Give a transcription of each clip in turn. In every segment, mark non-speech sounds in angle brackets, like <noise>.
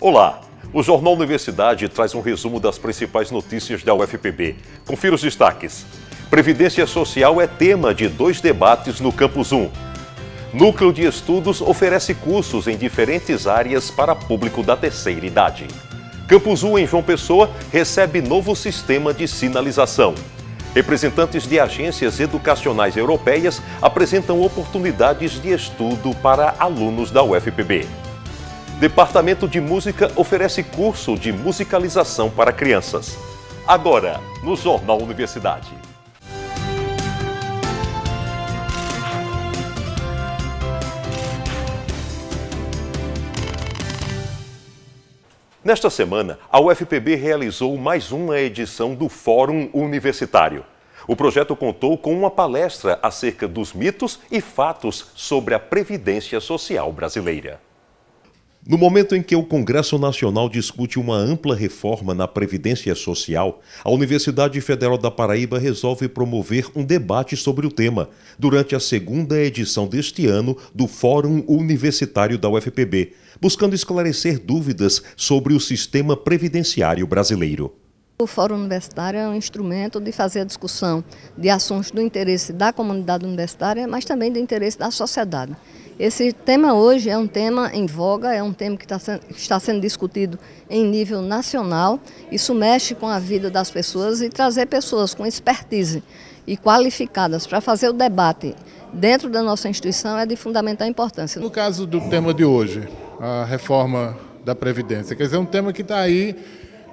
Olá, o Jornal Universidade traz um resumo das principais notícias da UFPB. Confira os destaques. Previdência Social é tema de dois debates no Campus 1. Núcleo de Estudos oferece cursos em diferentes áreas para público da terceira idade. Campus 1 em João Pessoa recebe novo sistema de sinalização. Representantes de agências educacionais europeias apresentam oportunidades de estudo para alunos da UFPB. Departamento de Música oferece curso de musicalização para crianças. Agora, no Jornal Universidade. Nesta semana, a UFPB realizou mais uma edição do Fórum Universitário. O projeto contou com uma palestra acerca dos mitos e fatos sobre a Previdência Social brasileira. No momento em que o Congresso Nacional discute uma ampla reforma na Previdência Social, a Universidade Federal da Paraíba resolve promover um debate sobre o tema durante a segunda edição deste ano do Fórum Universitário da UFPB, buscando esclarecer dúvidas sobre o sistema previdenciário brasileiro. O Fórum Universitário é um instrumento de fazer a discussão de assuntos do interesse da comunidade universitária, mas também do interesse da sociedade. Esse tema hoje é um tema em voga, é um tema tá que está sendo discutido em nível nacional. Isso mexe com a vida das pessoas e trazer pessoas com expertise e qualificadas para fazer o debate dentro da nossa instituição é de fundamental importância. No caso do tema de hoje, a reforma da Previdência, quer dizer, é um tema que está aí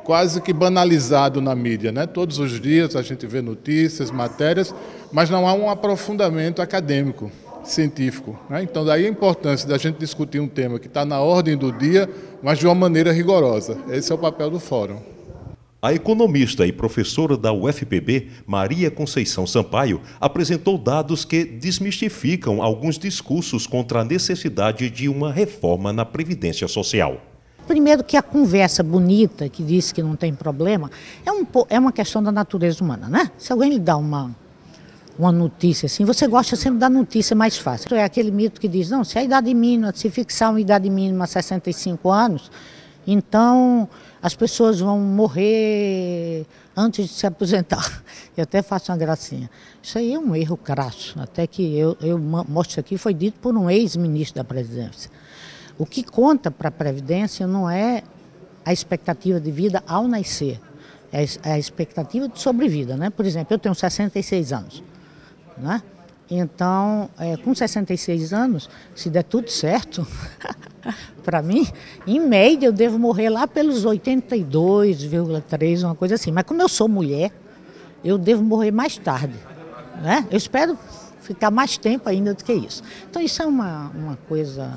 quase que banalizado na mídia, né? Todos os dias a gente vê notícias, matérias, mas não há um aprofundamento acadêmico científico. Né? Então, daí a importância da gente discutir um tema que está na ordem do dia, mas de uma maneira rigorosa. Esse é o papel do Fórum. A economista e professora da UFPB, Maria Conceição Sampaio, apresentou dados que desmistificam alguns discursos contra a necessidade de uma reforma na Previdência Social. Primeiro que a conversa bonita que diz que não tem problema é, um, é uma questão da natureza humana, né? Se alguém lhe dá uma uma notícia assim. Você gosta sempre da notícia mais fácil. É aquele mito que diz, não, se a idade mínima, se fixar uma idade mínima a 65 anos, então as pessoas vão morrer antes de se aposentar. <laughs> Eu até faço uma gracinha. Isso aí é um erro crasso, até que eu, eu mostro aqui, foi dito por um ex-ministro da presidência. O que conta para a Previdência não é a expectativa de vida ao nascer, é a é expectativa de sobrevida. Né? Por exemplo, eu tenho 66 anos. Né? Então, é, com 66 anos, se der tudo certo, <laughs> para mim, em média eu devo morrer lá pelos 82,3, uma coisa assim. Mas como eu sou mulher, eu devo morrer mais tarde. Né? Eu espero ficar mais tempo ainda do que isso. Então, isso é uma, uma coisa.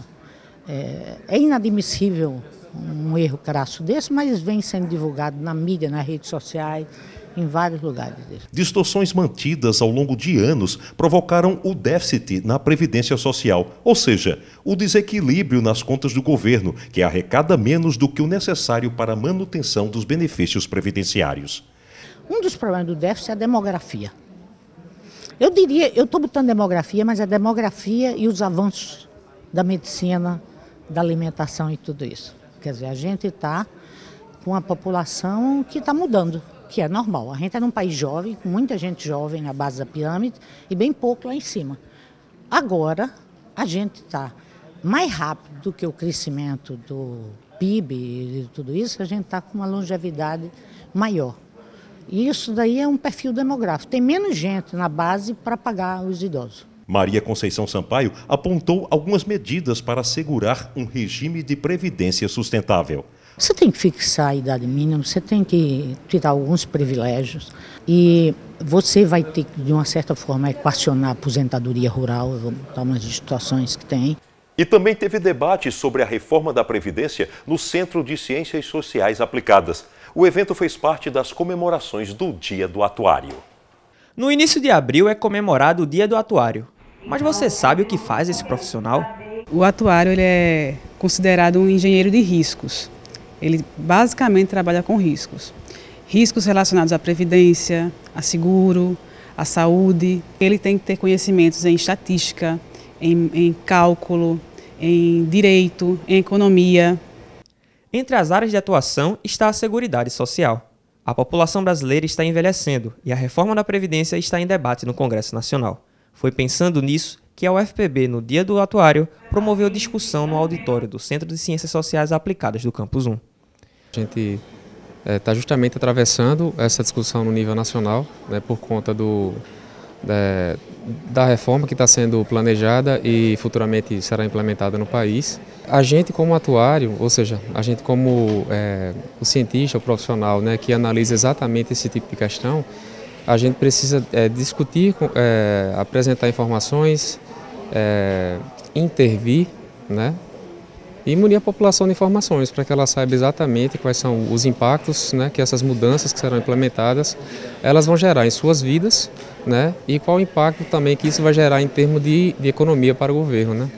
É, é inadmissível um erro crasso desse, mas vem sendo divulgado na mídia, nas redes sociais em vários lugares. Distorções mantidas ao longo de anos provocaram o déficit na Previdência Social, ou seja, o desequilíbrio nas contas do governo, que arrecada menos do que o necessário para a manutenção dos benefícios previdenciários. Um dos problemas do déficit é a demografia. Eu diria, eu estou botando demografia, mas a demografia e os avanços da medicina, da alimentação e tudo isso. Quer dizer, a gente está com uma população que está mudando que é normal. A gente é num país jovem, com muita gente jovem na base da pirâmide e bem pouco lá em cima. Agora, a gente está mais rápido do que o crescimento do PIB e de tudo isso, a gente está com uma longevidade maior. E isso daí é um perfil demográfico. Tem menos gente na base para pagar os idosos. Maria Conceição Sampaio apontou algumas medidas para assegurar um regime de previdência sustentável. Você tem que fixar a idade mínima, você tem que tirar alguns privilégios e você vai ter que, de uma certa forma, equacionar a aposentadoria rural, algumas situações que tem. E também teve debate sobre a reforma da Previdência no Centro de Ciências Sociais Aplicadas. O evento fez parte das comemorações do Dia do Atuário. No início de abril é comemorado o Dia do Atuário. Mas você sabe o que faz esse profissional? O atuário ele é considerado um engenheiro de riscos ele basicamente trabalha com riscos. Riscos relacionados à previdência, a seguro, à saúde. Ele tem que ter conhecimentos em estatística, em, em cálculo, em direito, em economia. Entre as áreas de atuação está a Seguridade Social. A população brasileira está envelhecendo e a reforma da Previdência está em debate no Congresso Nacional. Foi pensando nisso que a UFPB, no dia do atuário, promoveu discussão no auditório do Centro de Ciências Sociais Aplicadas do Campus 1. A gente está é, tá justamente atravessando essa discussão no nível nacional, né, por conta do, da, é, da reforma que está sendo planejada e futuramente será implementada no país. A gente como atuário, ou seja, a gente como é, o cientista, o profissional né, que analisa exatamente esse tipo de questão, a gente precisa é, discutir, é, apresentar informações, é, intervir, né, e munir a população de informações para que ela saiba exatamente quais são os impactos né, que essas mudanças que serão implementadas elas vão gerar em suas vidas né, e qual o impacto também que isso vai gerar em termos de, de economia para o governo. Né.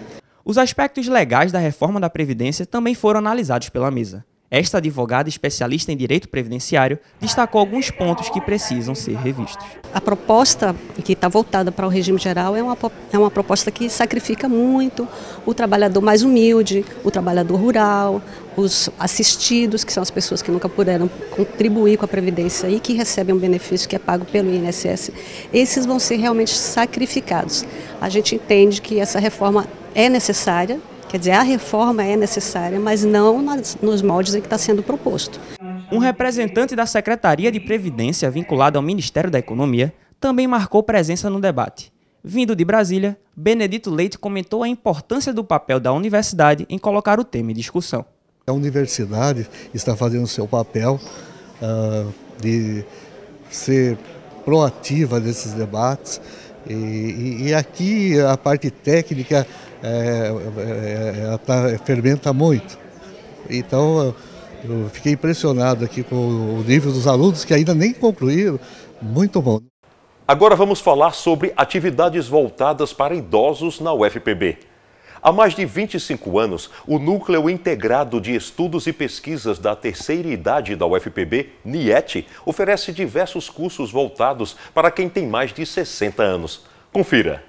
Os aspectos legais da reforma da Previdência também foram analisados pela mesa. Esta advogada especialista em direito previdenciário destacou alguns pontos que precisam ser revistos. A proposta que está voltada para o regime geral é uma, é uma proposta que sacrifica muito o trabalhador mais humilde, o trabalhador rural, os assistidos, que são as pessoas que nunca puderam contribuir com a Previdência e que recebem um benefício que é pago pelo INSS. Esses vão ser realmente sacrificados. A gente entende que essa reforma é necessária, Quer dizer, a reforma é necessária, mas não nas, nos moldes em que está sendo proposto. Um representante da Secretaria de Previdência vinculado ao Ministério da Economia também marcou presença no debate. Vindo de Brasília, Benedito Leite comentou a importância do papel da universidade em colocar o tema em discussão. A universidade está fazendo o seu papel uh, de ser proativa nesses debates. E, e, e, aqui a parte técnica é, é, ela tá, fermenta muito. Então eu fiquei impressionado aqui com o nível dos alunos que ainda nem concluíram. Muito bom. Agora vamos falar sobre atividades voltadas para idosos na UFPB. Há mais de 25 anos, o Núcleo Integrado de Estudos e Pesquisas da Terceira Idade da UFPB, NIET, oferece diversos cursos voltados para quem tem mais de 60 anos. Confira!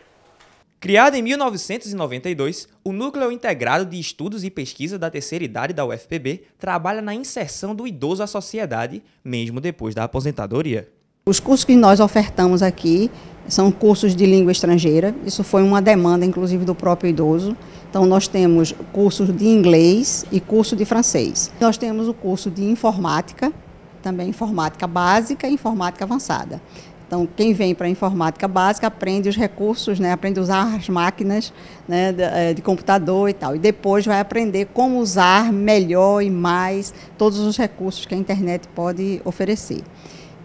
Criado em 1992, o Núcleo Integrado de Estudos e Pesquisa da Terceira Idade da UFPB trabalha na inserção do idoso à sociedade, mesmo depois da aposentadoria. Os cursos que nós ofertamos aqui são cursos de língua estrangeira, isso foi uma demanda, inclusive, do próprio idoso. Então, nós temos cursos de inglês e curso de francês. Nós temos o curso de informática, também informática básica e informática avançada. Então, quem vem para a informática básica aprende os recursos, né, aprende a usar as máquinas né, de, eh, de, computador e tal. E depois vai aprender como usar melhor e mais todos os recursos que a internet pode oferecer.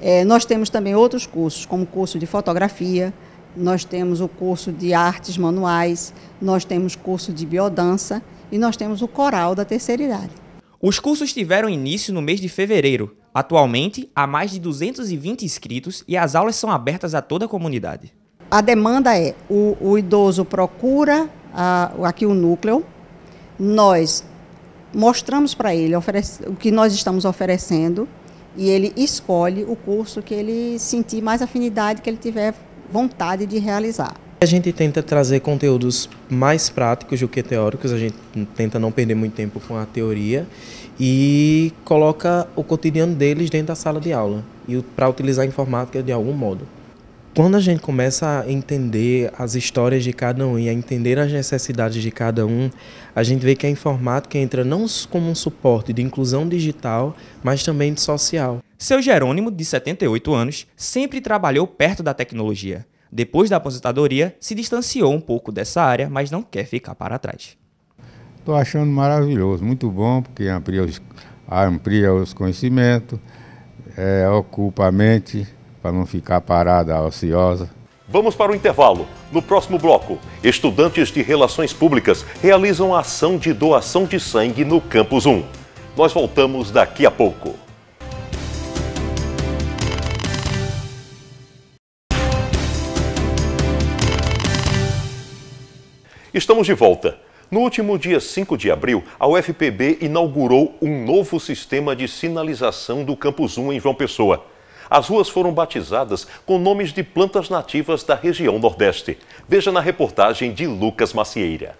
É, nós temos também outros cursos, como o curso de fotografia, nós temos o curso de artes manuais, nós temos curso de biodança e nós temos o coral da terceira idade. Os cursos tiveram início no mês de fevereiro Atualmente, há mais de 220 inscritos e as aulas são abertas a toda a comunidade. A demanda é: o, o idoso procura a, aqui o núcleo, nós mostramos para ele oferece, o que nós estamos oferecendo e ele escolhe o curso que ele sentir mais afinidade, que ele tiver vontade de realizar. A gente tenta trazer conteúdos mais práticos do que teóricos, a gente tenta não perder muito tempo com a teoria e coloca o cotidiano deles dentro da sala de aula e para utilizar a informática de algum modo. Quando a gente começa a entender as histórias de cada um e a entender as necessidades de cada um, a gente vê que a informática entra não como um suporte de inclusão digital, mas também de social. Seu Jerônimo, de 78 anos, sempre trabalhou perto da tecnologia depois da aposentadoria, se distanciou um pouco dessa área, mas não quer ficar para trás. Estou achando maravilhoso, muito bom, porque amplia os, amplia os conhecimentos, é, ocupa a mente para não ficar parada, ociosa. Vamos para o intervalo. No próximo bloco, estudantes de Relações Públicas realizam a ação de doação de sangue no Campus 1. Nós voltamos daqui a pouco. Estamos de volta. No último dia 5 de abril, a UFPB inaugurou um novo sistema de sinalização do Campus 1 em João Pessoa. As ruas foram batizadas com nomes de plantas nativas da região Nordeste. Veja na reportagem de Lucas Macieira.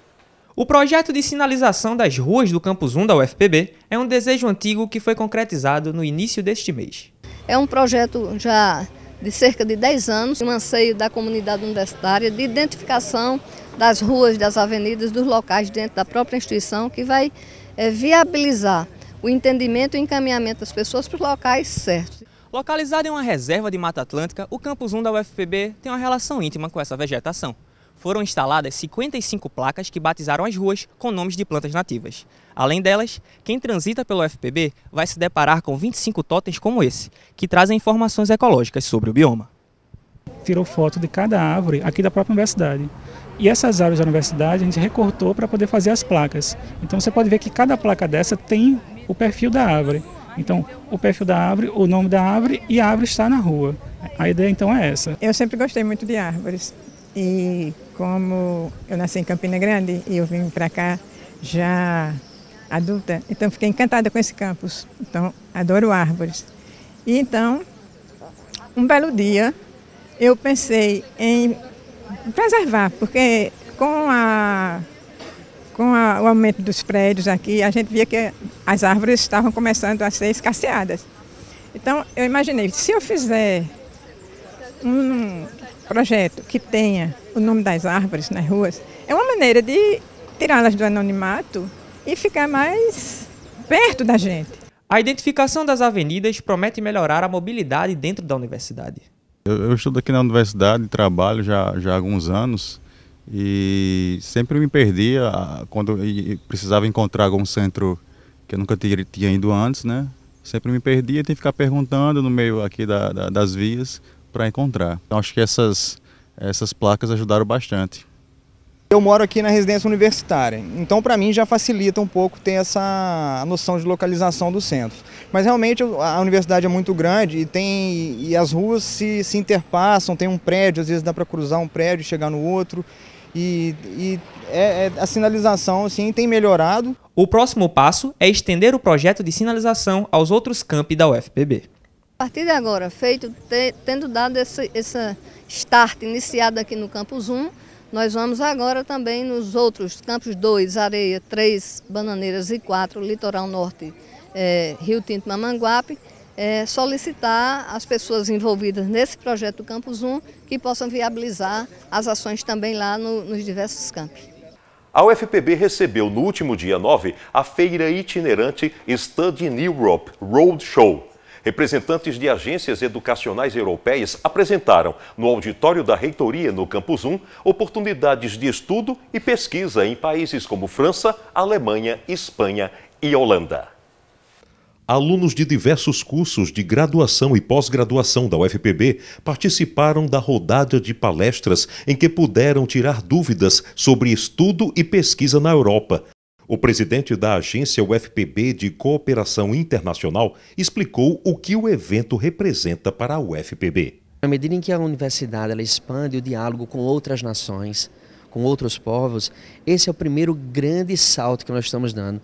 O projeto de sinalização das ruas do Campus 1 da UFPB é um desejo antigo que foi concretizado no início deste mês. É um projeto já de cerca de 10 anos, um anseio da comunidade universitária de identificação das ruas, das avenidas, dos locais dentro da própria instituição, que vai é, viabilizar o entendimento e encaminhamento das pessoas para os locais certos. Localizado em uma reserva de Mata Atlântica, o Campus 1 da UFPB tem uma relação íntima com essa vegetação. Foram instaladas 55 placas que batizaram as ruas com nomes de plantas nativas. Além delas, quem transita pelo UFPB vai se deparar com 25 totens como esse, que trazem informações ecológicas sobre o bioma tirou foto de cada árvore aqui da própria universidade. E essas árvores da universidade a gente recortou para poder fazer as placas. Então você pode ver que cada placa dessa tem o perfil da árvore. Então, o perfil da árvore, o nome da árvore e a árvore está na rua. A ideia então é essa. Eu sempre gostei muito de árvores. E como eu nasci em Campina Grande e eu vim para cá já adulta, então fiquei encantada com esse campus. Então, adoro árvores. E então, um belo dia, eu pensei em preservar, porque com, a, com a, o aumento dos prédios aqui, a gente via que as árvores estavam começando a ser escasseadas. Então, eu imaginei, se eu fizer um projeto que tenha o nome das árvores nas ruas, é uma maneira de tirá-las do anonimato e ficar mais perto da gente. A identificação das avenidas promete melhorar a mobilidade dentro da universidade. Eu, eu estudo aqui na universidade, trabalho já, já há alguns anos e sempre me perdia ah, quando precisava encontrar algum centro que eu nunca tinha, tinha ido antes, né? Sempre me perdia e tinha que ficar perguntando no meio aqui da, da, das vias para encontrar. Então acho que essas, essas placas ajudaram bastante. Eu moro aqui na residência universitária, então para mim já facilita um pouco ter essa noção de localização do centro. Mas realmente a universidade é muito grande e, tem, e as ruas se, se interpassam, tem um prédio, às vezes dá para cruzar um prédio e chegar no outro. E, e é, é, a sinalização assim, tem melhorado. O próximo passo é estender o projeto de sinalização aos outros campi da UFPB. A partir de agora, feito, tendo dado essa esse start iniciado aqui no Campus 1, nós vamos agora também nos outros campos 2, Areia 3, Bananeiras e 4, Litoral Norte, é, Rio Tinto Mamanguape, é, solicitar as pessoas envolvidas nesse projeto do Campus 1 que possam viabilizar as ações também lá no, nos diversos campos. A UFPB recebeu no último dia 9 a feira itinerante Study in Europe Roadshow. Representantes de agências educacionais europeias apresentaram, no auditório da reitoria no Campus 1, oportunidades de estudo e pesquisa em países como França, Alemanha, Espanha e Holanda. Alunos de diversos cursos de graduação e pós-graduação da UFPB participaram da rodada de palestras em que puderam tirar dúvidas sobre estudo e pesquisa na Europa. O presidente da agência UFPB de Cooperação Internacional explicou o que o evento representa para a UFPB. À medida em que a universidade ela expande o diálogo com outras nações, com outros povos, esse é o primeiro grande salto que nós estamos dando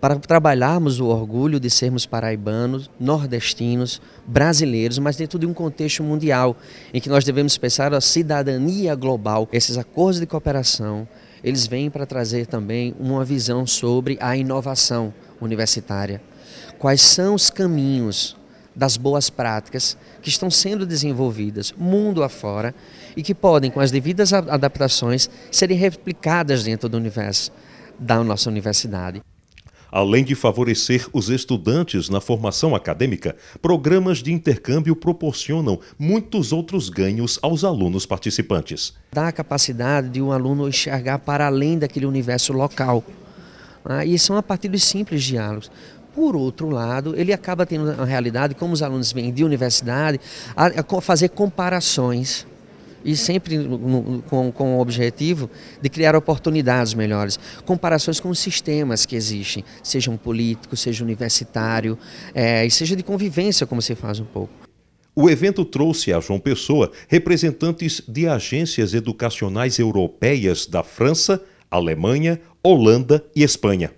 para trabalharmos o orgulho de sermos paraibanos, nordestinos, brasileiros, mas dentro de um contexto mundial em que nós devemos pensar a cidadania global. Esses acordos de cooperação, eles vêm para trazer também uma visão sobre a inovação universitária. Quais são os caminhos das boas práticas que estão sendo desenvolvidas mundo afora e que podem, com as devidas adaptações, serem replicadas dentro do universo da nossa universidade. Além de favorecer os estudantes na formação acadêmica, programas de intercâmbio proporcionam muitos outros ganhos aos alunos participantes. Dá a capacidade de um aluno enxergar para além daquele universo local. Ah, e são a partir dos simples diálogos. Por outro lado, ele acaba tendo a realidade, como os alunos vêm de universidade, a fazer comparações e sempre com, com o objetivo de criar oportunidades melhores, comparações com os sistemas que existem, seja um político, seja universitário, é, e seja de convivência, como se faz um pouco. O evento trouxe a João Pessoa representantes de agências educacionais europeias da França, Alemanha, Holanda e Espanha.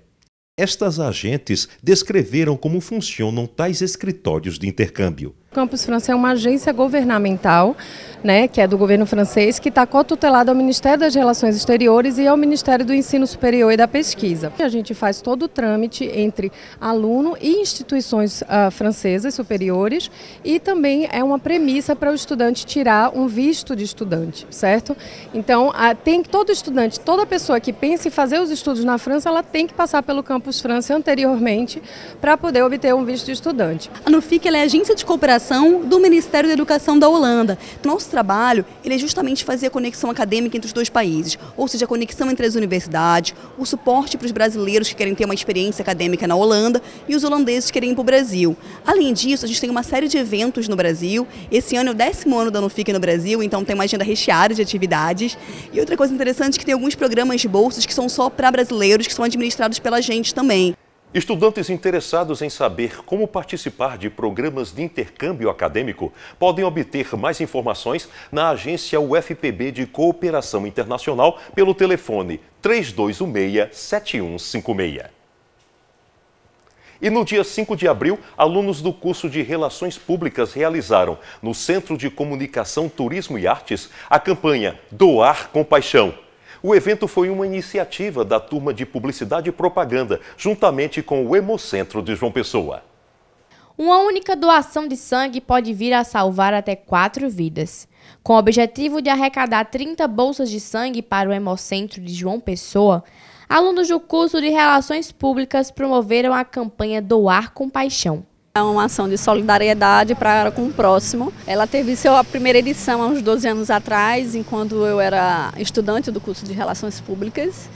Estas agentes descreveram como funcionam tais escritórios de intercâmbio. Campus França é uma agência governamental, né, que é do governo francês, que está cotutelada ao Ministério das Relações Exteriores e ao Ministério do Ensino Superior e da Pesquisa. A gente faz todo o trâmite entre aluno e instituições uh, francesas superiores e também é uma premissa para o estudante tirar um visto de estudante, certo? Então, a, ah, tem todo estudante, toda pessoa que pense em fazer os estudos na França, ela tem que passar pelo Campus França anteriormente para poder obter um visto de estudante. A NUFIC é a agência de cooperação educação do Ministério da Educação da Holanda. Então, nosso trabalho ele é justamente fazer a conexão acadêmica entre os dois países, ou seja, a conexão entre as universidades, o suporte para os brasileiros que querem ter uma experiência acadêmica na Holanda e os holandeses que querem ir para o Brasil. Além disso, a gente tem uma série de eventos no Brasil. Esse ano é o décimo ano da NUFIC no Brasil, então tem uma agenda recheada de atividades. E outra coisa interessante é que tem alguns programas de bolsas que são só para brasileiros, que são administrados pela gente também. Estudantes interessados em saber como participar de programas de intercâmbio acadêmico podem obter mais informações na agência UFPB de Cooperação Internacional pelo telefone 3216-7156. E no dia 5 de abril, alunos do curso de Relações Públicas realizaram, no Centro de Comunicação, Turismo e Artes, a campanha Doar com Paixão. O evento foi uma iniciativa da turma de Publicidade e Propaganda, juntamente com o Hemocentro de João Pessoa. Uma única doação de sangue pode vir a salvar até quatro vidas. Com o objetivo de arrecadar 30 bolsas de sangue para o Hemocentro de João Pessoa, alunos do curso de Relações Públicas promoveram a campanha Doar com Paixão. É uma ação de solidariedade para com o próximo. Ela teve sua primeira edição há uns 12 anos atrás, enquanto eu era estudante do curso de Relações Públicas.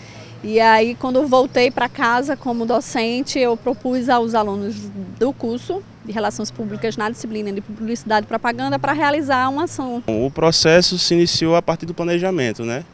E aí, quando voltei para casa como docente, eu propus aos alunos do curso de Relações Públicas na disciplina de Publicidade e Propaganda para realizar uma ação. O processo se iniciou a partir do planejamento, né?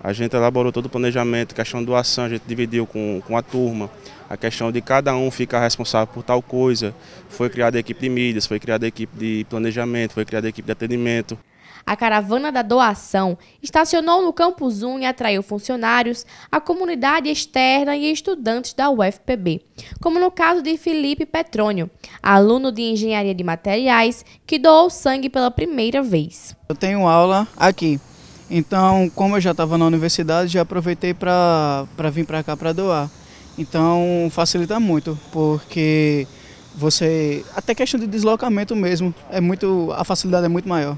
A gente elaborou todo o planejamento, questão doação, a gente dividiu com, com a turma a questão de cada um ficar responsável por tal coisa. Foi criada a equipe de mídias, foi criada a equipe de planejamento, foi criada a equipe de atendimento. A caravana da doação estacionou no Campus 1 e atraiu funcionários, a comunidade externa e estudantes da UFPB, como no caso de Felipe Petrônio, aluno de Engenharia de Materiais, que doou sangue pela primeira vez. Eu tenho aula aqui, então como eu já estava na universidade, já aproveitei para vir para cá para doar. Então facilita muito, porque você. Até questão de deslocamento mesmo, é muito. A facilidade é muito maior.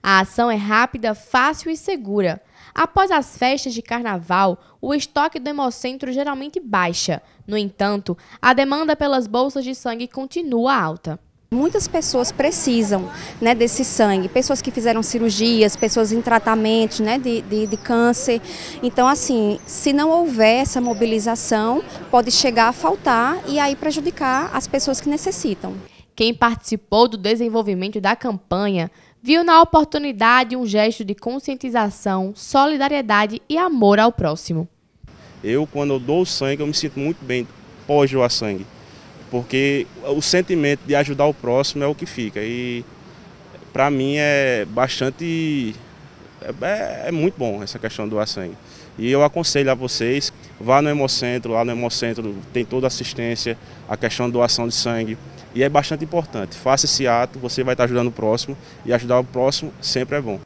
A ação é rápida, fácil e segura. Após as festas de carnaval, o estoque do hemocentro geralmente baixa. No entanto, a demanda pelas bolsas de sangue continua alta. Muitas pessoas precisam né, desse sangue, pessoas que fizeram cirurgias, pessoas em tratamento né, de, de, de, câncer. Então, assim, se não houver essa mobilização, pode chegar a faltar e aí prejudicar as pessoas que necessitam. Quem participou do desenvolvimento da campanha viu na oportunidade um gesto de conscientização, solidariedade e amor ao próximo. Eu, quando eu dou sangue, eu me sinto muito bem pós doar sangue porque o sentimento de ajudar o próximo é o que fica. E para mim é bastante. É, é, muito bom essa questão do doar sangue. E eu aconselho a vocês, vá no Hemocentro, lá no Hemocentro tem toda a assistência, a questão da doação de sangue. E é bastante importante. Faça esse ato, você vai estar ajudando o próximo e ajudar o próximo sempre é bom.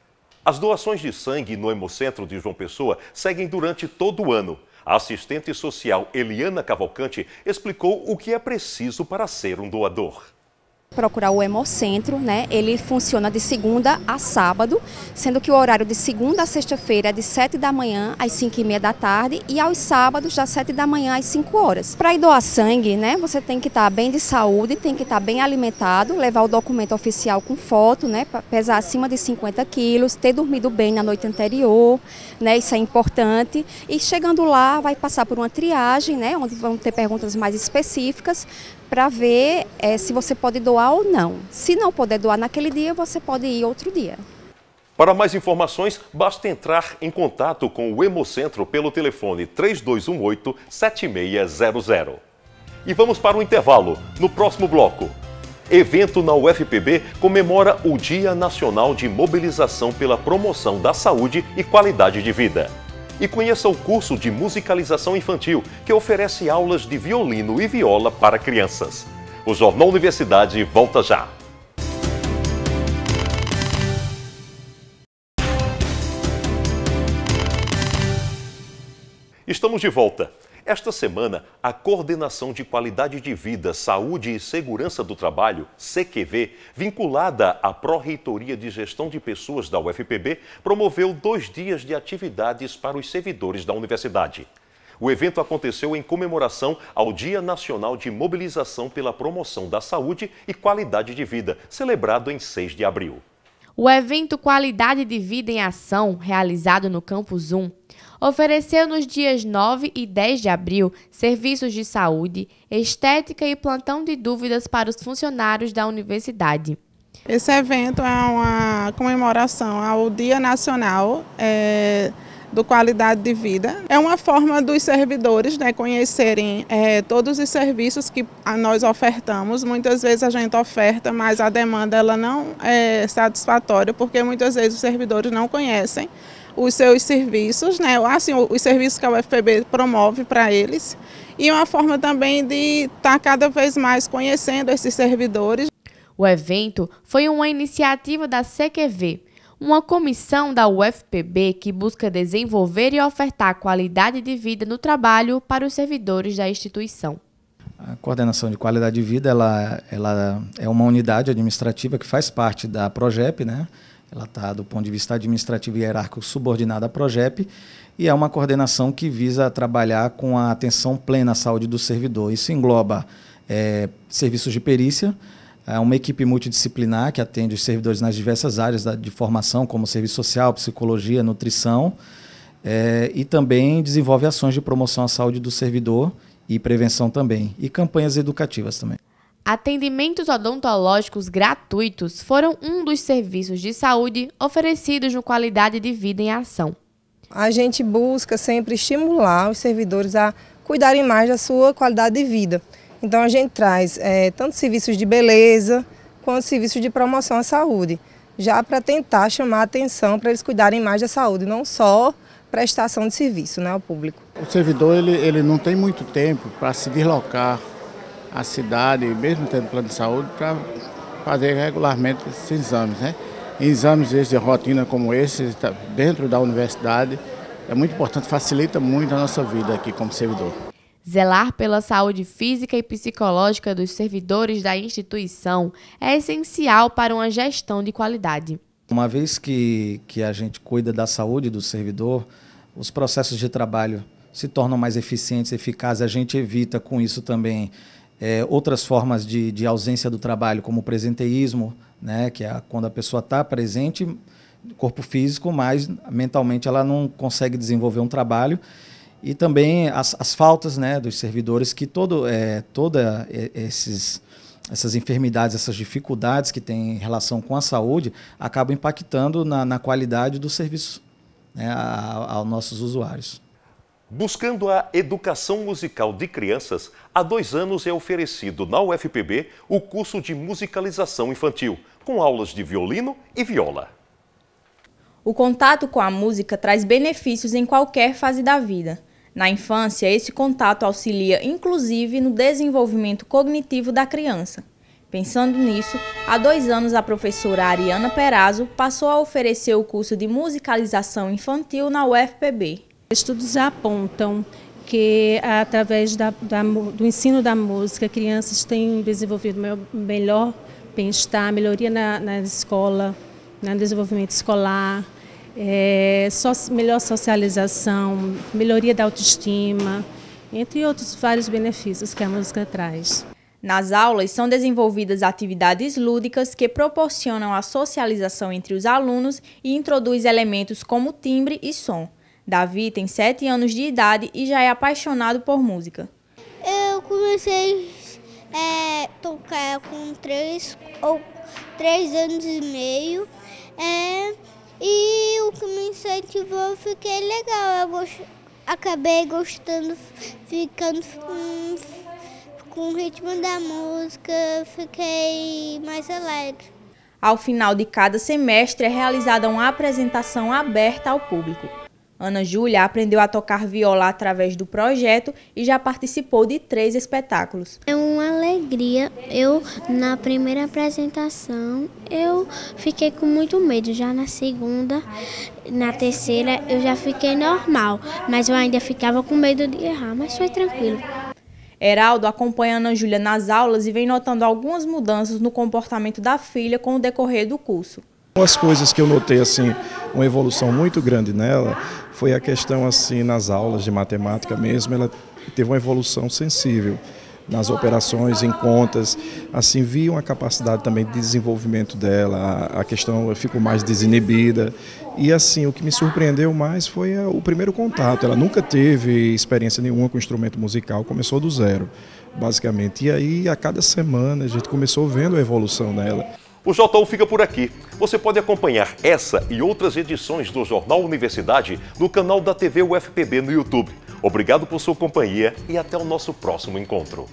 As doações de sangue no Hemocentro de João Pessoa seguem durante todo o ano. A assistente social Eliana Cavalcante explicou o que é preciso para ser um doador procurar o Hemocentro, né? Ele funciona de segunda a sábado, sendo que o horário de segunda a sexta-feira é de 7 da manhã às 5 e meia da tarde e aos sábados das 7 da manhã às 5 horas. Para ir doar sangue, né? Você tem que estar tá bem de saúde, tem que estar tá bem alimentado, levar o documento oficial com foto, né? Pesar acima de 50 quilos, ter dormido bem na noite anterior, né? Isso é importante. E chegando lá, vai passar por uma triagem, né? Onde vão ter perguntas mais específicas para ver é, se você pode doar ou não. Se não puder doar naquele dia, você pode ir outro dia. Para mais informações, basta entrar em contato com o Hemocentro pelo telefone 3218-7600. E vamos para o intervalo, no próximo bloco. Evento na UFPB comemora o Dia Nacional de Mobilização pela Promoção da Saúde e Qualidade de Vida e conheça o curso de musicalização infantil, que oferece aulas de violino e viola para crianças. O Jornal Universidade volta já. Estamos de volta. Esta semana, a Coordenação de Qualidade de Vida, Saúde e Segurança do Trabalho, CQV, vinculada à Pró-Reitoria de Gestão de Pessoas da UFPB, promoveu dois dias de atividades para os servidores da universidade. O evento aconteceu em comemoração ao Dia Nacional de Mobilização pela Promoção da Saúde e Qualidade de Vida, celebrado em 6 de abril. O evento Qualidade de Vida em Ação, realizado no Campus 1, ofereceu nos dias 9 e 10 de abril serviços de saúde, estética e plantão de dúvidas para os funcionários da universidade. Esse evento é uma comemoração ao Dia Nacional é, do Qualidade de Vida. É uma forma dos servidores né, conhecerem é, todos os serviços que nós ofertamos. Muitas vezes a gente oferta, mas a demanda ela não é satisfatória, porque muitas vezes os servidores não conhecem os seus serviços, né? assim, os serviços que a UFPB promove para eles, e uma forma também de estar tá cada vez mais conhecendo esses servidores. O evento foi uma iniciativa da CQV, uma comissão da UFPB que busca desenvolver e ofertar qualidade de vida no trabalho para os servidores da instituição. A coordenação de qualidade de vida ela, ela é uma unidade administrativa que faz parte da PROGEP, né? Ela está, do ponto de vista administrativo e hierárquico, subordinada à PROGEP e é uma coordenação que visa trabalhar com a atenção plena à saúde do servidor. Isso engloba é, serviços de perícia, é uma equipe multidisciplinar que atende os servidores nas diversas áreas da, de formação, como serviço social, psicologia, nutrição, é, e também desenvolve ações de promoção à saúde do servidor e prevenção também, e campanhas educativas também. Atendimentos odontológicos gratuitos foram um dos serviços de saúde oferecidos no Qualidade de Vida em Ação. A gente busca sempre estimular os servidores a cuidarem mais da sua qualidade de vida. Então a gente traz é, tanto serviços de beleza quanto serviços de promoção à saúde, já para tentar chamar atenção para eles cuidarem mais da saúde, não só prestação de serviço né, ao público. O servidor ele, ele não tem muito tempo para se deslocar a cidade, mesmo tendo plano de saúde, para fazer regularmente esses exames. Né? Exames de rotina como esse, tá, dentro da universidade, é muito importante, facilita muito a nossa vida aqui como servidor. Zelar pela saúde física e psicológica dos servidores da instituição é essencial para uma gestão de qualidade. Uma vez que, que a gente cuida da saúde do servidor, os processos de trabalho se tornam mais eficientes, eficazes, a gente evita com isso também é, outras formas de, de, ausência do trabalho, como o presenteísmo, né, que é quando a pessoa está presente, corpo físico, mas mentalmente ela não consegue desenvolver um trabalho. E também as, as faltas né, dos servidores, que todo, é, toda é, esses, essas enfermidades, essas dificuldades que têm relação com a saúde, acabam impactando na, na qualidade do serviço né, a, a, aos nossos usuários. Buscando a educação musical de crianças, há dois anos é oferecido na UFPB o curso de musicalização infantil, com aulas de violino e viola. O contato com a música traz benefícios em qualquer fase da vida. Na infância, esse contato auxilia inclusive no desenvolvimento cognitivo da criança. Pensando nisso, há dois anos a professora Ariana Perazzo passou a oferecer o curso de musicalização infantil na UFPB. Estudos apontam que através da, da, do ensino da música, crianças têm desenvolvido melhor bem-estar, melhoria na, na escola, né, no desenvolvimento escolar, é, so, melhor socialização, melhoria da autoestima, entre outros vários benefícios que a música traz. Nas aulas são desenvolvidas atividades lúdicas que proporcionam a socialização entre os alunos e introduz elementos como timbre e som. Davi tem 7 anos de idade e já é apaixonado por música. Eu comecei a é, tocar com 3 ou 3 anos e meio. É, e o que me incentivou fiquei legal. Eu gost... acabei gostando, ficando com o ritmo da música, fiquei mais alegre. Ao final de cada semestre é realizada uma apresentação aberta ao público. Ana Júlia aprendeu a tocar viola através do projeto e já participou de três espetáculos. É uma alegria. Eu, na primeira apresentação, eu fiquei com muito medo. Já na segunda, na terceira, eu já fiquei normal. Mas eu ainda ficava com medo de errar, mas foi tranquilo. Heraldo acompanha Ana Júlia nas aulas e vem notando algumas mudanças no comportamento da filha com o decorrer do curso. Umas coisas que eu notei assim, uma evolução muito grande nela foi a questão assim nas aulas de matemática mesmo, ela teve uma evolução sensível nas operações, em contas, assim vi uma capacidade também de desenvolvimento dela, a questão eu fico mais desinibida e assim o que me surpreendeu mais foi o primeiro contato. Ela nunca teve experiência nenhuma com instrumento musical, começou do zero basicamente e aí a cada semana a gente começou vendo a evolução dela. O JU fica por aqui. Você pode acompanhar essa e outras edições do Jornal Universidade no canal da TV UFPB no YouTube. Obrigado por sua companhia e até o nosso próximo encontro.